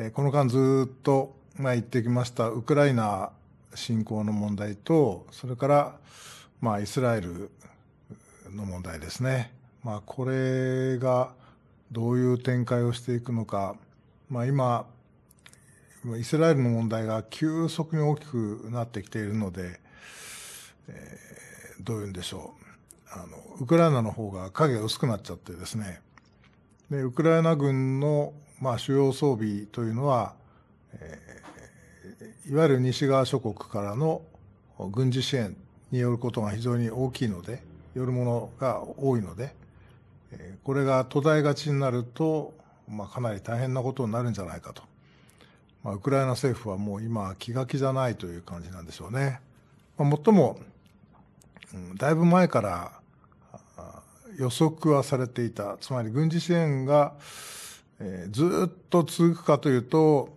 えこの間ずっと、まあ、言ってきましたウクライナ侵攻の問題とそれから、まあ、イスラエルの問題ですね、まあ、これがどういう展開をしていくのか、まあ、今イスラエルの問題が急速に大きくなってきているので、えー、どういうんでしょうあのウクライナの方が影が薄くなっちゃってですねでウクライナ軍のまあ、主要装備というのは、えー、いわゆる西側諸国からの軍事支援によることが非常に大きいので、よるものが多いので、えー、これが途絶えがちになると、まあ、かなり大変なことになるんじゃないかと。まあ、ウクライナ政府はもう今気が気じゃないという感じなんでしょうね。まあ、もっとも、うん、だいぶ前から予測はされていた。つまり軍事支援が、えー、ずっと続くかというと、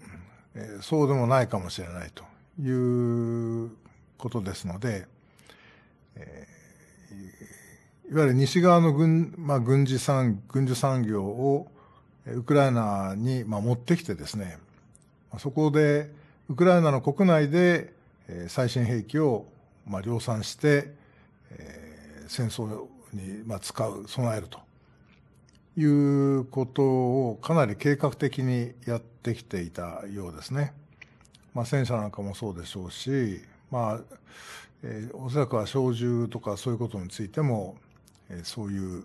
えー、そうでもないかもしれないということですので、えー、いわゆる西側の軍,、まあ、軍事産軍需産業をウクライナに、まあ、持ってきてですねそこでウクライナの国内で、えー、最新兵器を、まあ、量産して、えー、戦争に、まあ、使う備えると。いうことをかなり計画的にやってきていたようですね。まあ、戦車なんかもそうでしょうし、まあえー、おそらくは小銃とかそういうことについても、えー、そういう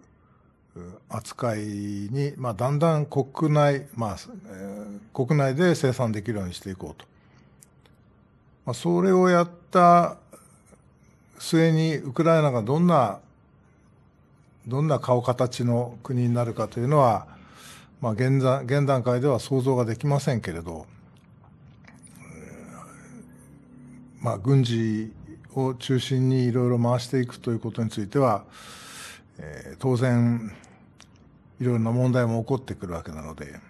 扱いに、まあ、だんだん国内、まあえー、国内で生産できるようにしていこうと。まあ、それをやった末にウクライナがどんなどんな顔形の国になるかというのは、まあ、現現段階では想像ができませんけれど、まあ、軍事を中心にいろいろ回していくということについては、えー、当然いろいろな問題も起こってくるわけなので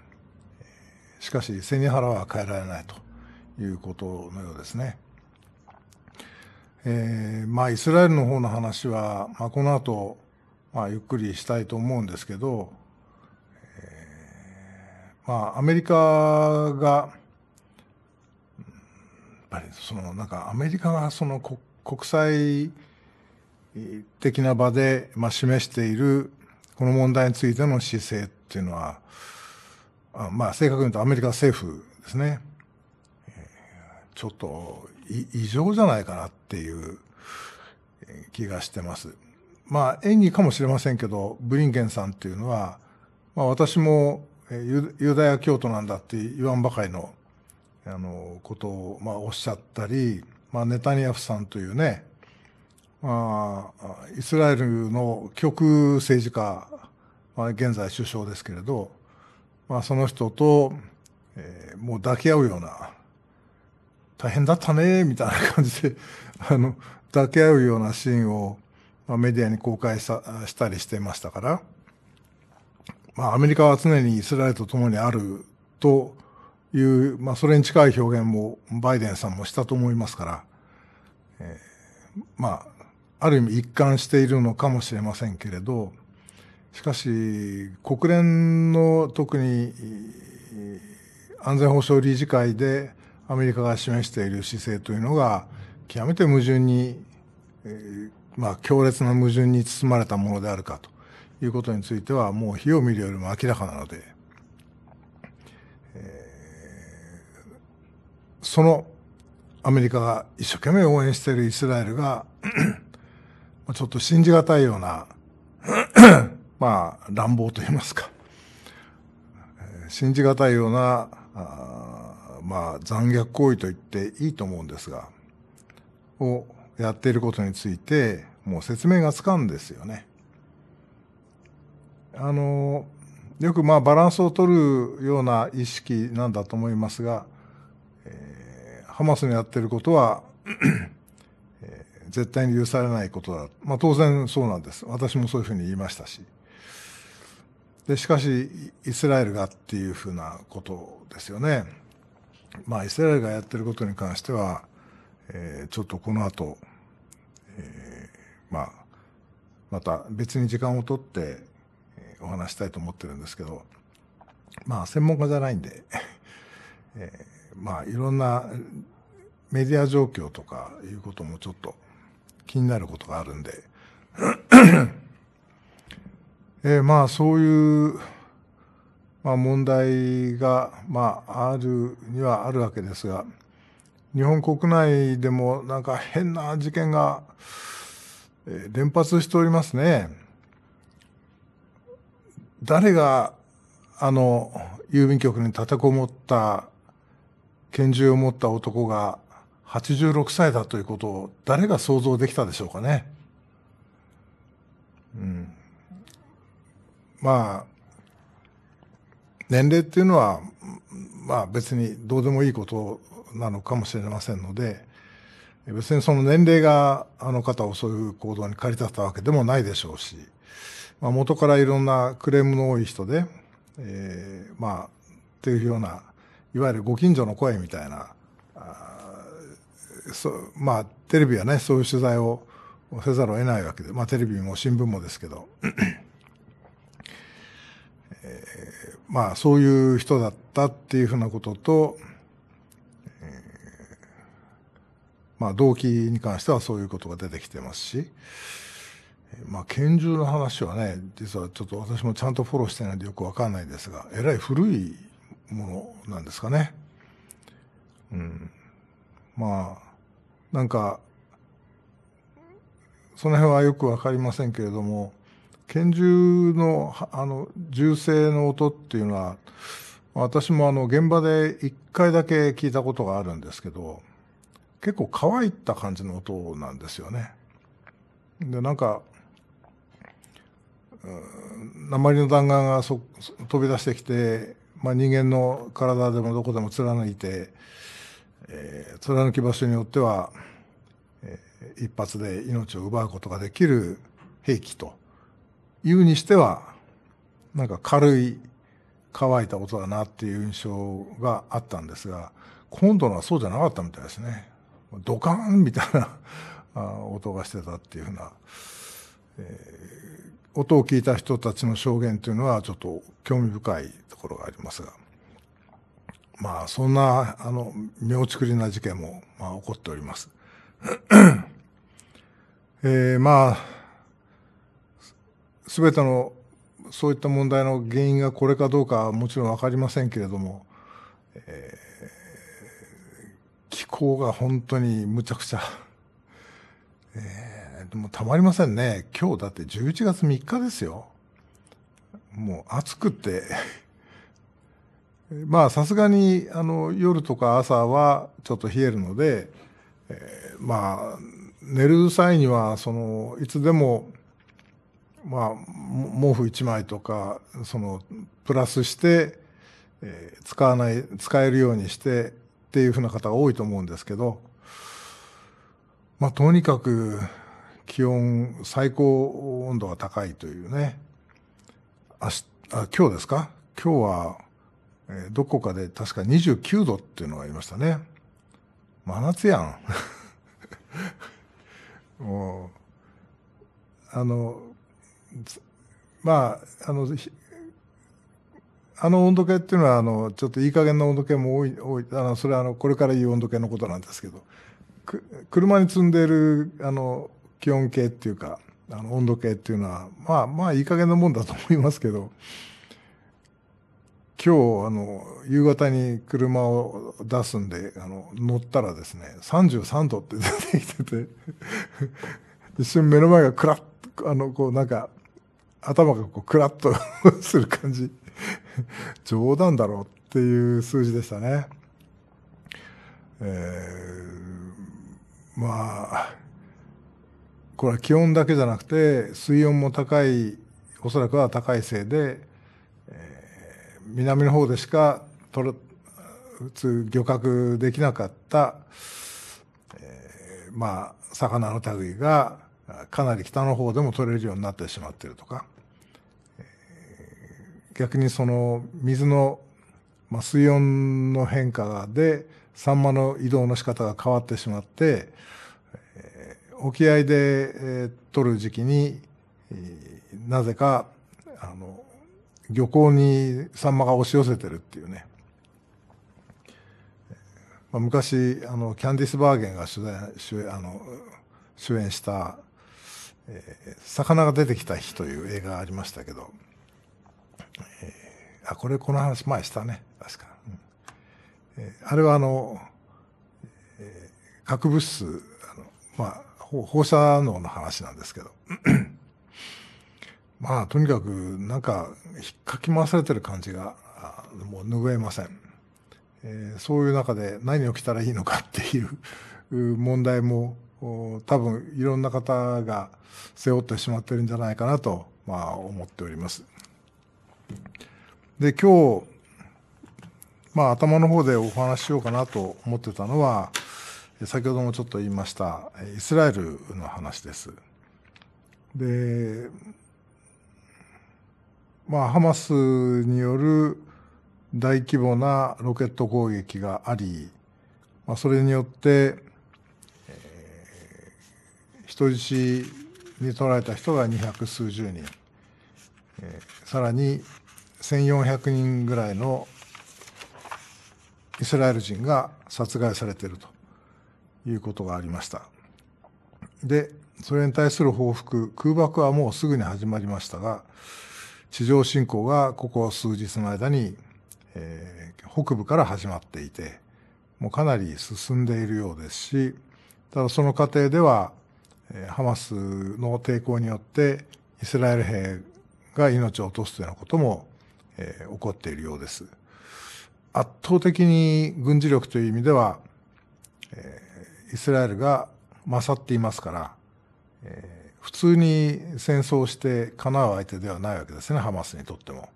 しかし背に腹は変えられないということのようですね。えー、まあイスラエルの方の話は、まあ、この後ゆっくりしたいと思うんですけど、えー、まあ、アメリカが、やっぱりそのなんかアメリカがその国際的な場で、まあ、示しているこの問題についての姿勢っていうのは、あまあ、正確に言うとアメリカ政府ですね、ちょっと異常じゃないかなっていう気がしてます。まあ演技かもしれませんけど、ブリンケンさんっていうのは、まあ私もユダヤ教徒なんだって言わんばかりの、あの、ことを、まあおっしゃったり、まあネタニヤフさんというね、まあ、イスラエルの極右政治家、まあ現在首相ですけれど、まあその人と、えー、もう抱き合うような、大変だったね、みたいな感じで、あの、抱き合うようなシーンを、まあ、メディアに公開したりしてましたから、まあ、アメリカは常にイスラエルと共にあるという、まあ、それに近い表現もバイデンさんもしたと思いますから、えー、まあ、ある意味一貫しているのかもしれませんけれど、しかし、国連の特に安全保障理事会でアメリカが示している姿勢というのが、極めて矛盾に、えー、まあ、強烈な矛盾に包まれたものであるかということについては、もう火を見るよりも明らかなので、えー、そのアメリカが一生懸命応援しているイスラエルがちょっと信じがたいような まあ、乱暴と言いますか、信じがたいような、あまあ、残虐行為と言っていいと思うんですが、をやっていることについて、もう説明がつかんですよね。あのよくまあバランスを取るような意識なんだと思いますが、えー、ハマスのやってることは えー、絶対に許されないことだ、まあ、当然そうなんです私もそういうふうに言いましたしでしかしイスラエルがっていうふうなことですよね。まあ、イスラエルがやってることに関しては、えー、ちょっとこの後、えーまあ、また別に時間を取ってお話したいと思ってるんですけど、まあ、専門家じゃないんで えー、まあ、いろんなメディア状況とかいうこともちょっと気になることがあるんで えー、まあ、そういう、まあ、問題が、まあ、あるにはあるわけですが、日本国内でもなんか変な事件がえ連発しておりますね。誰があの郵便局に立てこもった拳銃を持った男が86歳だということを誰が想像できたでしょうかね。うん、まあ年齢っていうのはまあ別にどうでもいいことなのかもしれませんので別にその年齢があの方をそういう行動に駆り立てたわけでもないでしょうし、まあ、元からいろんなクレームの多い人で、えー、まあ、っていうような、いわゆるご近所の声みたいな、あそまあ、テレビはね、そういう取材をせざるを得ないわけで、まあ、テレビも新聞もですけど、えー、まあ、そういう人だったっていうふうなことと、まあ、動機に関してはそういうことが出てきてますし、まあ、拳銃の話はね、実はちょっと私もちゃんとフォローしてないんでよくわかんないですが、えらい古いものなんですかね。うん。まあ、なんか、その辺はよくわかりませんけれども、拳銃の、あの、銃声の音っていうのは、私もあの、現場で一回だけ聞いたことがあるんですけど、結構乾いた感じの音なんですよね。で、なんか、鉛の弾丸がそ飛び出してきて、まあ、人間の体でもどこでも貫いて、えー、貫き場所によっては、えー、一発で命を奪うことができる兵器というにしてはなんか軽い乾いた音だなっていう印象があったんですが今度のはそうじゃなかったみたいですね。ドカーンみたいな音がしてたっていうふうな、えー、音を聞いた人たちの証言というのはちょっと興味深いところがありますが、まあそんな、あの、妙竹くりな事件も、まあ起こっております。えー、まあ、すべてのそういった問題の原因がこれかどうかはもちろん分かりませんけれども、えー気候が本当にむちゃくちゃ、えー、でもたまりませんね。今日だって11月3日ですよ。もう暑くて まあさすがにあの夜とか朝はちょっと冷えるので、えー、まあ寝る際にはそのいつでもまあ毛布1枚とかそのプラスして、えー、使わない使えるようにしてっていうふうな方が多いと思うんですけど、まあ、とにかく気温、最高温度が高いというね、あしあ今日ですか今日は、えー、どこかで確か29度っていうのがありましたね。真夏やん。もう、あの、まあ、あの、あの温度計っていうのは、あの、ちょっといい加減の温度計も多い、多い、あの、それはあの、これから言う温度計のことなんですけど、く車に積んでいる、あの、気温計っていうか、あの、温度計っていうのは、まあ、まあ、いい加減なもんだと思いますけど、今日、あの、夕方に車を出すんで、あの、乗ったらですね、33度って出てきてて 一瞬目の前がクラッ、あの、こう、なんか、頭がこう、クラッと する感じ。冗談だろうっていう数字でしたね。えー、まあ、これは気温だけじゃなくて、水温も高い、おそらくは高いせいで、えー、南の方でしか取る、普通漁獲できなかった、えー、まあ、魚の類が、かなり北の方でも取れるようになってしまっているとか、逆にその水の、まあ、水温の変化でサンマの移動の仕方が変わってしまって、えー、沖合で、えー、取る時期に、えー、なぜかあの漁港にサンマが押し寄せてるっていうね、まあ、昔あのキャンディス・バーゲンが主演あの主演した、えー「魚が出てきた日」という映画がありましたけど。えー、あ、これ、この話前したね。確か。うん、えー、あれはあの、えー、核物質、あのまあ、放射能の話なんですけど。まあ、とにかく、なんか、引っかき回されてる感じが、もう拭えません。えー、そういう中で何を着たらいいのかっていう問題も、多分いろんな方が背負ってしまってるんじゃないかなと、まあ、思っております。で、今日、まあ、頭の方でお話ししようかなと思ってたのは、先ほどもちょっと言いました、イスラエルの話です。で、まあ、ハマスによる大規模なロケット攻撃があり、まあ、それによって、えー、人質に取られた人が200数十人。えさらに1400人ぐらいのイスラエル人が殺害されているということがありましたでそれに対する報復空爆はもうすぐに始まりましたが地上侵攻がここ数日の間に、えー、北部から始まっていてもうかなり進んでいるようですしただその過程ではハマスの抵抗によってイスラエル兵が命を落とすというようなことも、えー、起こっているようです。圧倒的に軍事力という意味では、えー、イスラエルが勝っていますから、えー、普通に戦争してかなう相手ではないわけですね、ハマスにとっても。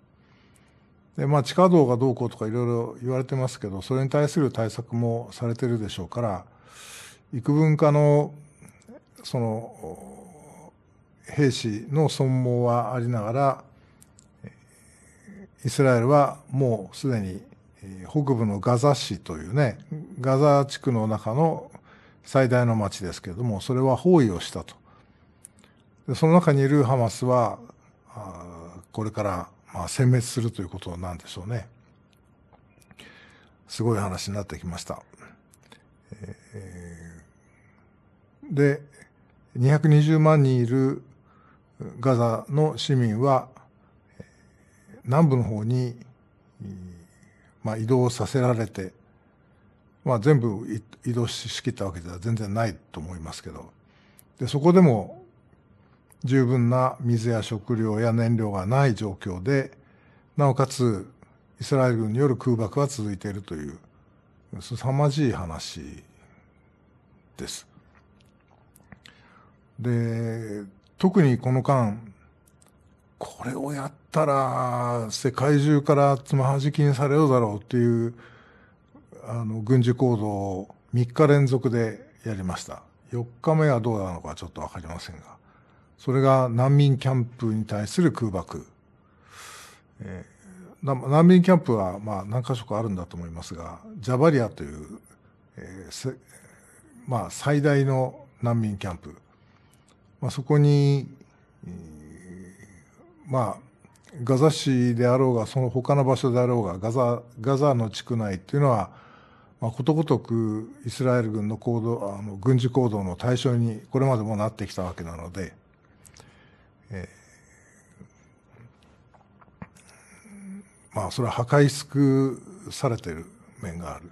でまあ、地下道がどうこうとかいろいろ言われてますけど、それに対する対策もされてるでしょうから、幾分かの、その、兵士の損耗はありながら、イスラエルはもうすでに北部のガザ市というね、ガザ地区の中の最大の町ですけれども、それは包囲をしたと。でその中にいるハマスは、これからまあ殲滅するということなんでしょうね。すごい話になってきました。えー、で、220万人いるガザの市民は南部の方に、まあ、移動させられて、まあ、全部移動しきったわけでは全然ないと思いますけどでそこでも十分な水や食料や燃料がない状況でなおかつイスラエル軍による空爆は続いているという凄まじい話です。で特にこの間、これをやったら世界中からつまはじきにされるだろうっていうあの軍事行動を3日連続でやりました。4日目はどうなのかちょっとわかりませんが。それが難民キャンプに対する空爆。えー、難民キャンプはまあ何箇所かあるんだと思いますが、ジャバリアという、えー、まあ最大の難民キャンプ。まあ、そこに、まあ、ガザ市であろうが、その他の場所であろうが、ガザ、ガザの地区内っていうのは、まあ、ことごとくイスラエル軍の行動、あの、軍事行動の対象に、これまでもなってきたわけなので、えー、まあ、それは破壊すくされている面がある。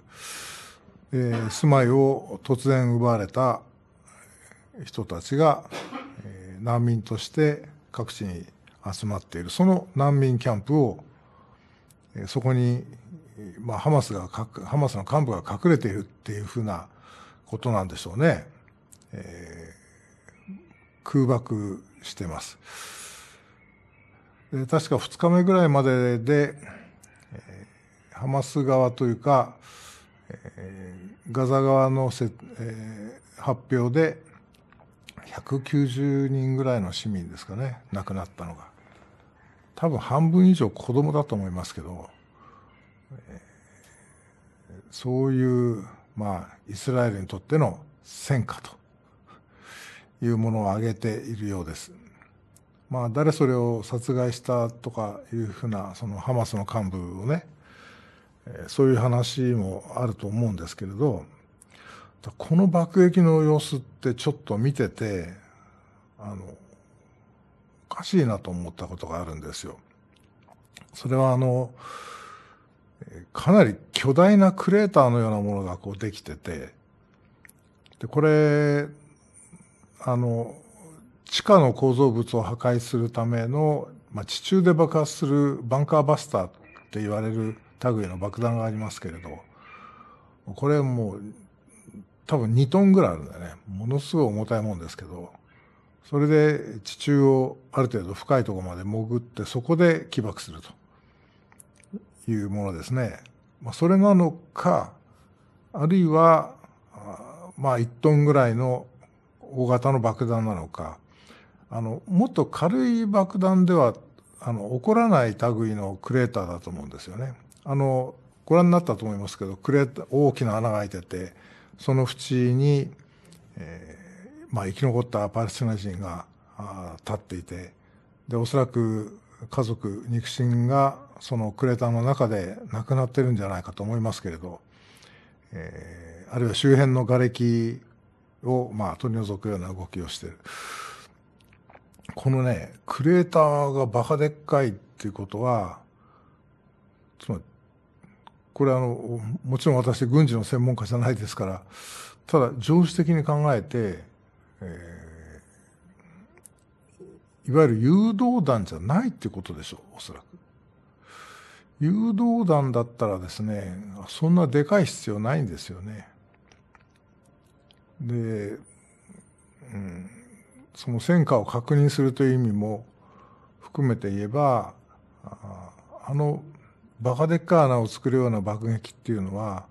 え住まいを突然奪われた人たちが、難民として各地に集まっている、その難民キャンプを、そこに、まあ、ハマスが、ハマスの幹部が隠れているっていうふうなことなんでしょうね。えー、空爆してます。で確か2日目ぐらいまでで、えー、ハマス側というか、えー、ガザ側のせ、えー、発表で、190人ぐらいの市民ですかね亡くなったのが多分半分以上子供だと思いますけど、そういうまあイスラエルにとっての戦果というものを挙げているようです。まあ、誰それを殺害したとかいうふうなそのハマスの幹部をねそういう話もあると思うんですけれどこの爆撃の様子ってちょっと見てて、あの、おかしいなと思ったことがあるんですよ。それはあの、かなり巨大なクレーターのようなものがこうできてて、で、これ、あの、地下の構造物を破壊するための、まあ、地中で爆発するバンカーバスターって言われる類の爆弾がありますけれど、これもう多分2トンぐらいあるんだよね。ものすごい重たいもんですけど、それで地中をある程度深いところまで潜って、そこで起爆するというものですね。まあ、それなのか、あるいは、まあ1トンぐらいの大型の爆弾なのか、あの、もっと軽い爆弾では、あの、起こらない類のクレーターだと思うんですよね。あの、ご覧になったと思いますけど、クレーター、大きな穴が開いてて、その縁に、えーまあ、生き残ったパレスチナ人があ立っていてでおそらく家族肉親がそのクレーターの中で亡くなってるんじゃないかと思いますけれど、えー、あるいは周辺の瓦礫を、まあ、取り除くような動きをしてる。このね、クレーターがバカでっかいっていうことは、つまりこれあの、もちろん私軍事の専門家じゃないですから、ただ常識的に考えて、えー、いわゆる誘導弾じゃないってことでしょう、おそらく。誘導弾だったらですね、そんなでかい必要ないんですよね。で、うん、その戦果を確認するという意味も含めて言えば、あのバカでっか穴を作るような爆撃っていうのは、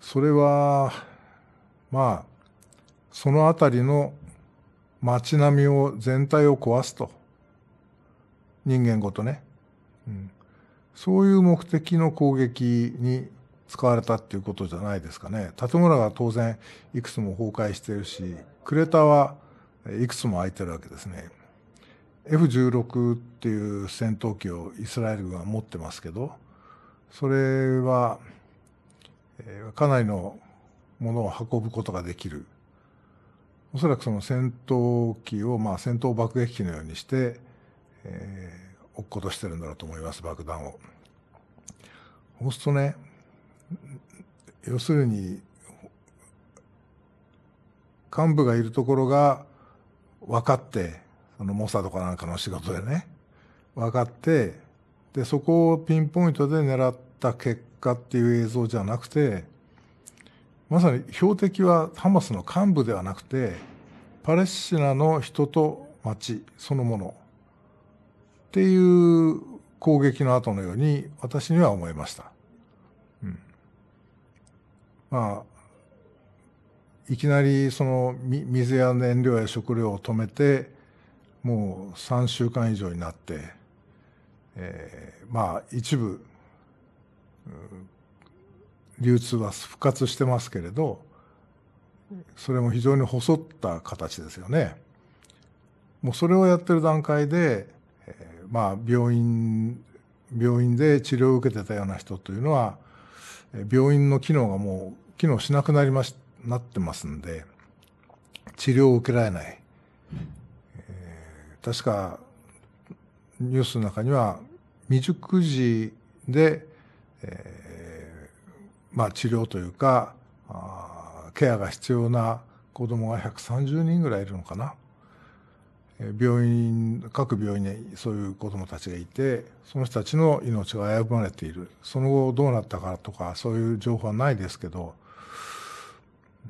それは、まあ、そのあたりの街並みを全体を壊すと。人間ごとね。うん、そういう目的の攻撃に使われたっていうことじゃないですかね。建物が当然いくつも崩壊してるし、クレーターはいくつも空いてるわけですね。F16 っていう戦闘機をイスラエル軍は持ってますけどそれはかなりのものを運ぶことができるおそらくその戦闘機を、まあ、戦闘爆撃機のようにして、えー、落っことしてるんだろうと思います爆弾を。そうするとね要するに幹部がいるところが分かってあのモサドかなんかの仕事でね分かってでそこをピンポイントで狙った結果っていう映像じゃなくてまさに標的はハマスの幹部ではなくてパレスチナの人と町そのものっていう攻撃の後のように私には思いました。うん、まあいきなりその水や燃料や食料を止めてもう3週間以上になって、えー、まあ一部、流通は復活してますけれどそれも非常に細った形ですよね。もうそれをやってる段階で、えー、まあ病院病院で治療を受けてたような人というのは病院の機能がもう機能しなくなりましなってますんで治療を受けられない確かニュースの中には未熟児で、えーまあ、治療というかあケアが必要な子どもが130人ぐらいいるのかな。病院各病院にそういう子どもたちがいてその人たちの命が危ぶまれているその後どうなったかとかそういう情報はないですけど、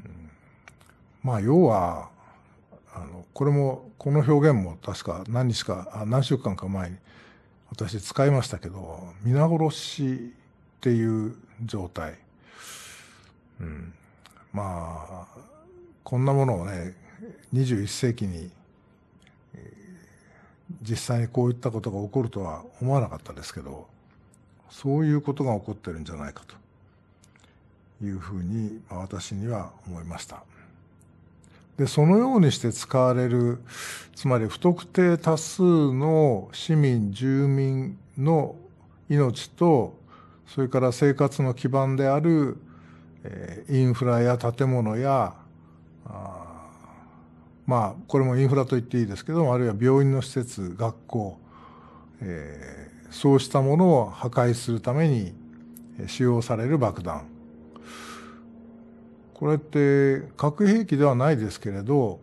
うん、まあ要はこれも、この表現も確か何日か、何週間か前に私使いましたけど、皆殺しっていう状態。うん。まあ、こんなものをね、21世紀に実際にこういったことが起こるとは思わなかったですけど、そういうことが起こってるんじゃないかというふうに、まあ、私には思いました。で、そのようにして使われる、つまり不特定多数の市民、住民の命と、それから生活の基盤である、えインフラや建物や、まあ、これもインフラと言っていいですけども、あるいは病院の施設、学校、えー、そうしたものを破壊するために使用される爆弾。これって核兵器ではないですけれど、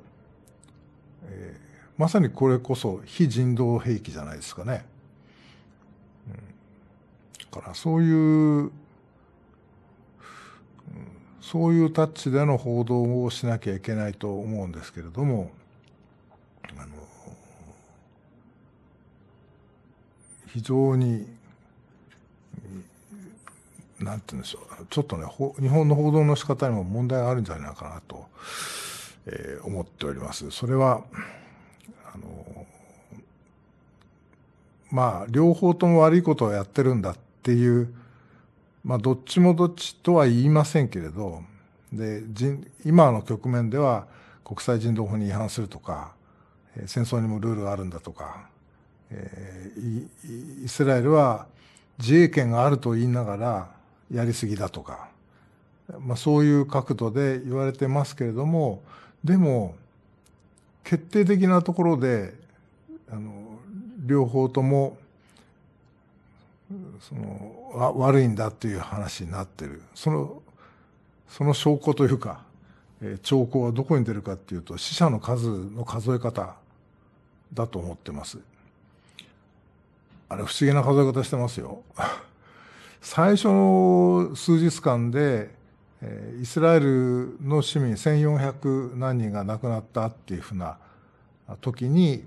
えー、まさにこれこそ非人道兵器じゃないですかね。うん、だからそういう、うん、そういうタッチでの報道をしなきゃいけないと思うんですけれども、あの非常になんて言うんでしょう、ちょっとね、日本の報道の仕方にも問題があるんじゃないかなと、えー、思っております。それは、あの、まあ、両方とも悪いことをやってるんだっていう、まあ、どっちもどっちとは言いませんけれど、で、今の局面では国際人道法に違反するとか、戦争にもルールがあるんだとか、えー、イスラエルは自衛権があると言いながら、やりすぎだとか、まあ、そういう角度で言われてますけれどもでも決定的なところであの両方ともその悪いんだっていう話になってるそのその証拠というか、えー、兆候はどこに出るかっていうと死者の数の数え方だと思ってます。あれ不思議な数え方してますよ。最初の数日間で、えイスラエルの市民1400何人が亡くなったっていうふうな時に、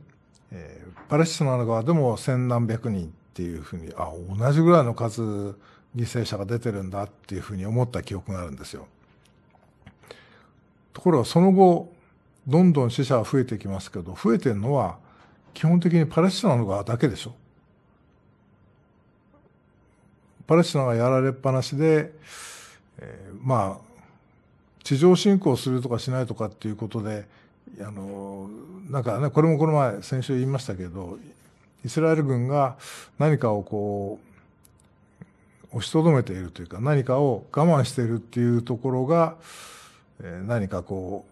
えパレスチナの側でも千何百人っていうふうに、あ、同じぐらいの数犠牲者が出てるんだっていうふうに思った記憶があるんですよ。ところがその後、どんどん死者は増えてきますけど、増えてるのは基本的にパレスチナの側だけでしょ。パレスチナがやられっぱなしで、えー、まあ、地上侵攻するとかしないとかっていうことで、あの、なんかね、これもこの前、先週言いましたけど、イスラエル軍が何かをこう、押しとどめているというか、何かを我慢しているっていうところが、えー、何かこ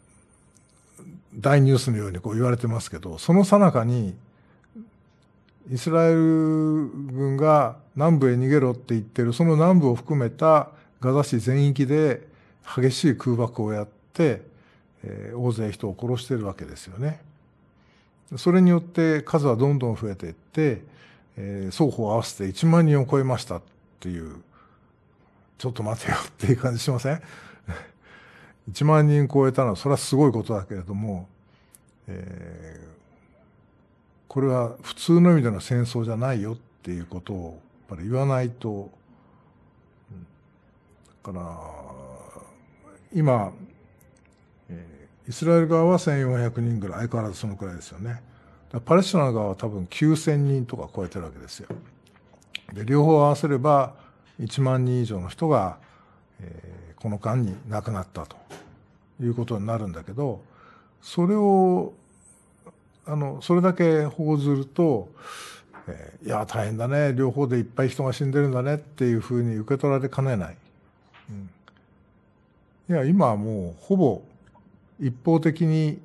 う、大ニュースのようにこう言われてますけど、その最中に、イスラエル軍が南部へ逃げろって言ってる、その南部を含めたガザ市全域で激しい空爆をやって、えー、大勢人を殺してるわけですよね。それによって数はどんどん増えていって、えー、双方合わせて1万人を超えましたっていう、ちょっと待てよっていう感じしません ?1 万人超えたのは、それはすごいことだけれども、えーこれは普通の意味での戦争じゃないよっていうことをやっぱり言わないと、だから今、イスラエル側は1400人ぐらい相変わらずそのくらいですよねパレスチナ側は多分9000人とか超えてるわけですよで両方合わせれば1万人以上の人が、えー、この間に亡くなったということになるんだけどそれをあの、それだけ報ずると、えー、いや、大変だね、両方でいっぱい人が死んでるんだねっていうふうに受け取られかねない。うん、いや、今はもう、ほぼ一方的に、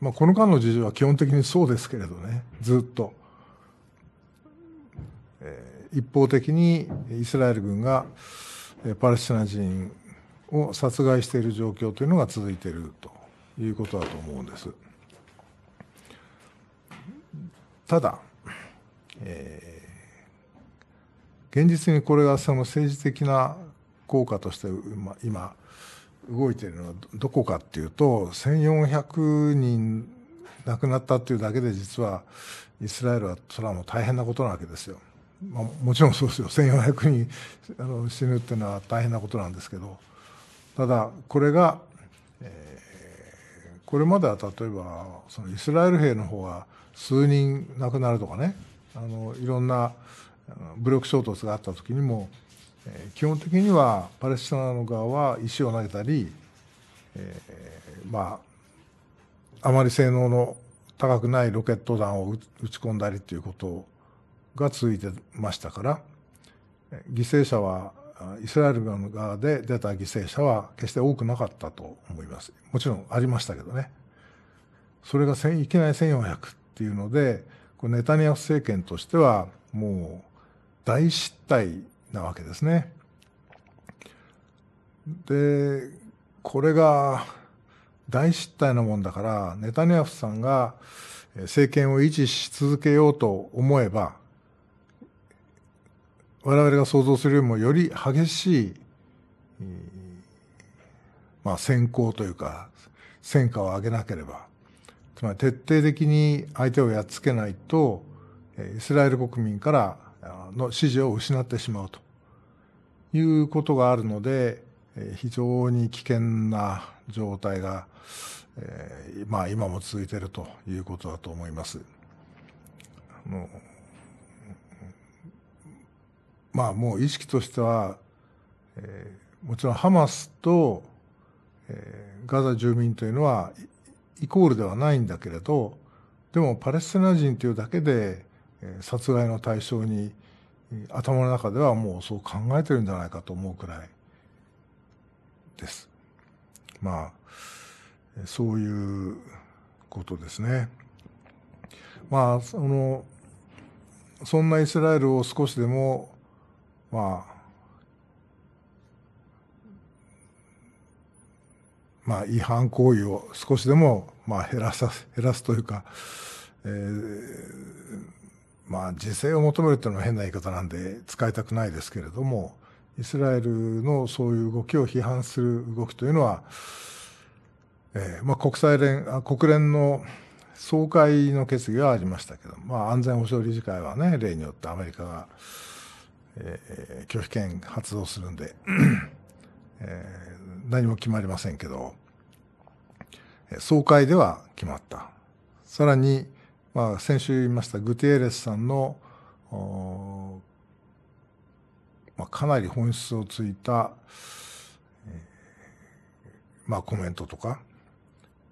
まあ、この間の事情は基本的にそうですけれどね、ずっと。え一方的にイスラエル軍が、えパレスチナ人を殺害している状況というのが続いているということだと思うんです。ただ、えー、現実にこれがその政治的な効果として今動いているのはどこかっていうと1400人亡くなったっていうだけで実はイスラエルはそれはもう大変なことなわけですよ。まあ、もちろんそうですよ1400人あの死ぬっていうのは大変なことなんですけどただこれが、えー、これまでは例えばそのイスラエル兵の方が数人亡くなるとかねあのいろんな武力衝突があった時にも、基本的にはパレスチナの側は石を投げたり、えー、まああまり性能の高くないロケット弾を撃ち込んだりということが続いてましたから犠牲者はイスラエル側で出た犠牲者は決して多くなかったと思いますもちろんありましたけどねそれがいきなり1400っていうので、ネタニヤフ政権としてはもう大失態なわけですね。で、これが大失態なもんだから、ネタニヤフさんが政権を維持し続けようと思えば、我々が想像するよりもより激しい、まあ、先行というか、戦果を上げなければまり徹底的に相手をやっつけないと、イスラエル国民からの支持を失ってしまうということがあるので、非常に危険な状態が、えー、まあ今も続いているということだと思います。あのまあもう意識としては、えー、もちろんハマスと、えー、ガザ住民というのはイコールではないんだけれどでもパレスチナ人というだけで殺害の対象に頭の中ではもうそう考えてるんじゃないかと思うくらいです。まあそういうことですね。まあそのそんなイスラエルを少しでもまあまあ、違反行為を少しでも、まあ、減らさ、減らすというか、えー、まあ、自制を求めるというのは変な言い方なんで使いたくないですけれども、イスラエルのそういう動きを批判する動きというのは、えーまあ、国際連国連の総会の決議はありましたけど、まあ、安全保障理事会はね例によってアメリカが、えー、拒否権発動するんで、え何も決まりませんけど、総会では決まった。さらに、まあ、先週言いましたグテーレスさんの、まあ、かなり本質をついた、まあ、コメントとか、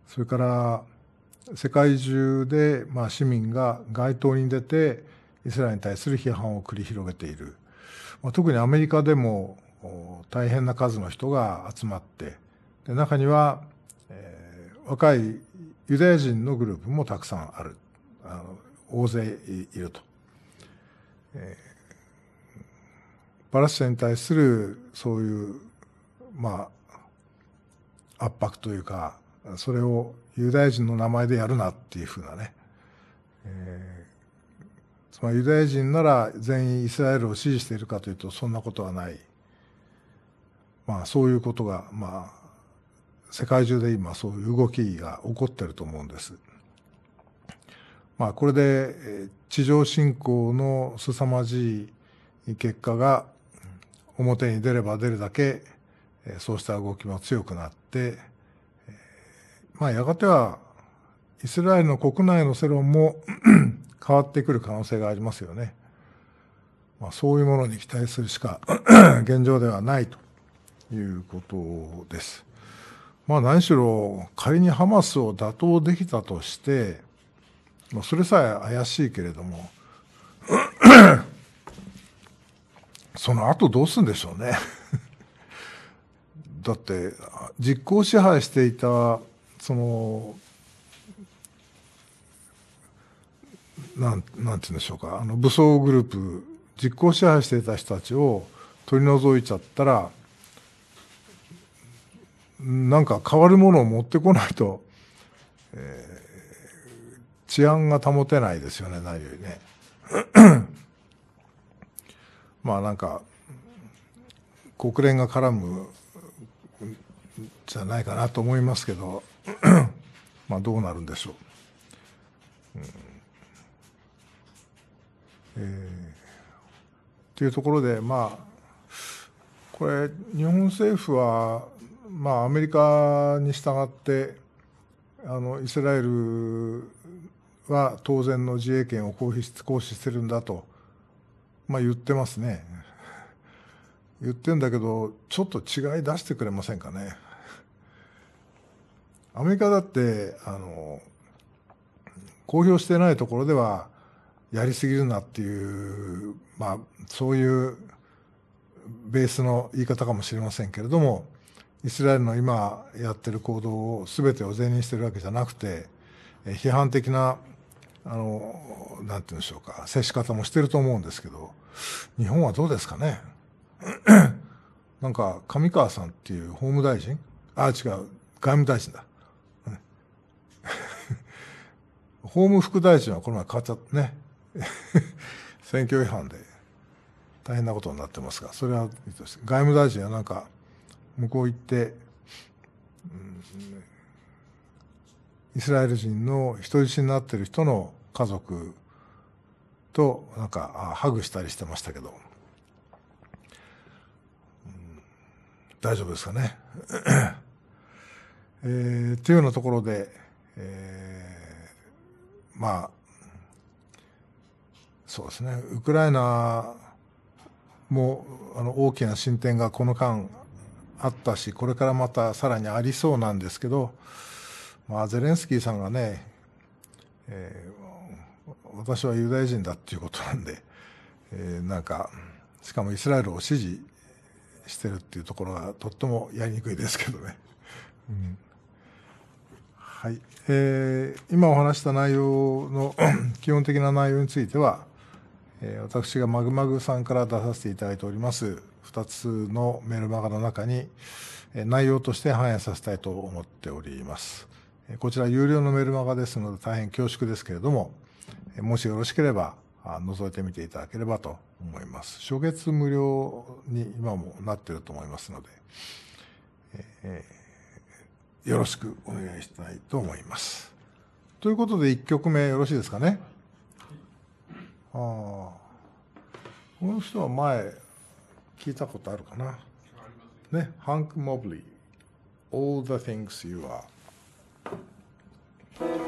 それから世界中で、まあ、市民が街頭に出てイスラエルに対する批判を繰り広げている。まあ、特にアメリカでも大変な数の人が集まってで中には、えー、若いユダヤ人のグループもたくさんあるあの大勢いると、えー、パレスチナに対するそういうまあ圧迫というかそれをユダヤ人の名前でやるなっていうふうなね、えー、まユダヤ人なら全員イスラエルを支持しているかというとそんなことはない。まあ、そういうことが、まあ、世界中で今そういう動きが起こってると思うんです。まあ、これで地上侵攻の凄まじい結果が表に出れば出るだけそうした動きも強くなって、まあ、やがてはイスラエルの国内の世論も 変わってくる可能性がありますよね。まあ、そういうものに期待するしか 現状ではないということです。まあ、何しろ仮にハマスを打倒できたとして、まあ、それさえ怪しいけれども その後どうするんでしょうね だって実効支配していたそのなんなんて言うんでしょうかあの武装グループ実効支配していた人たちを取り除いちゃったらなんか変わるものを持ってこないと、えー、治安が保てないですよね、何よりね。まあなんか、国連が絡むじゃないかなと思いますけど、まあどうなるんでしょう。うんえー、というところで、まあ、これ、日本政府は、まあ、アメリカに従ってあのイスラエルは当然の自衛権を行使してるんだと、まあ、言ってますね言ってんだけどちょっと違い出してくれませんかねアメリカだってあの公表してないところではやりすぎるなっていう、まあ、そういうベースの言い方かもしれませんけれどもイスラエルの今やってる行動を全てを是認してるわけじゃなくて、批判的な、あの、なんて言うんでしょうか、接し方もしてると思うんですけど、日本はどうですかねなんか、上川さんっていう法務大臣あ、違う、外務大臣だ。法務副大臣はこの前変わっちゃってね、選挙違反で大変なことになってますが、それはいいとして、外務大臣はなんか、向こう行って、イスラエル人の人質になってる人の家族となんかハグしたりしてましたけど、大丈夫ですかね。えー、というようなところで、えー、まあそうですねウクライナもあの大きな進展がこの間あったし、これからまたさらにありそうなんですけど、まあ、ゼレンスキーさんがね、えー、私はユダヤ人だっていうことなんで、えー、なんか、しかもイスラエルを支持してるっていうところはとってもやりにくいですけどね。うん、はい、えー、今お話した内容の 基本的な内容については、えー、私がマグマグさんから出させていただいております2つのメルマガの中に内容として反映させたいと思っております。こちら有料のメルマガですので大変恐縮ですけれども、もしよろしければ覗いてみていただければと思います。初月無料に今もなっていると思いますので、えー、よろしくお願いしたいと思います。ということで1曲目よろしいですかね。ああ。この人は前、聞いたことあるかな。ね、ハンク・モブリー、All the Things You Are。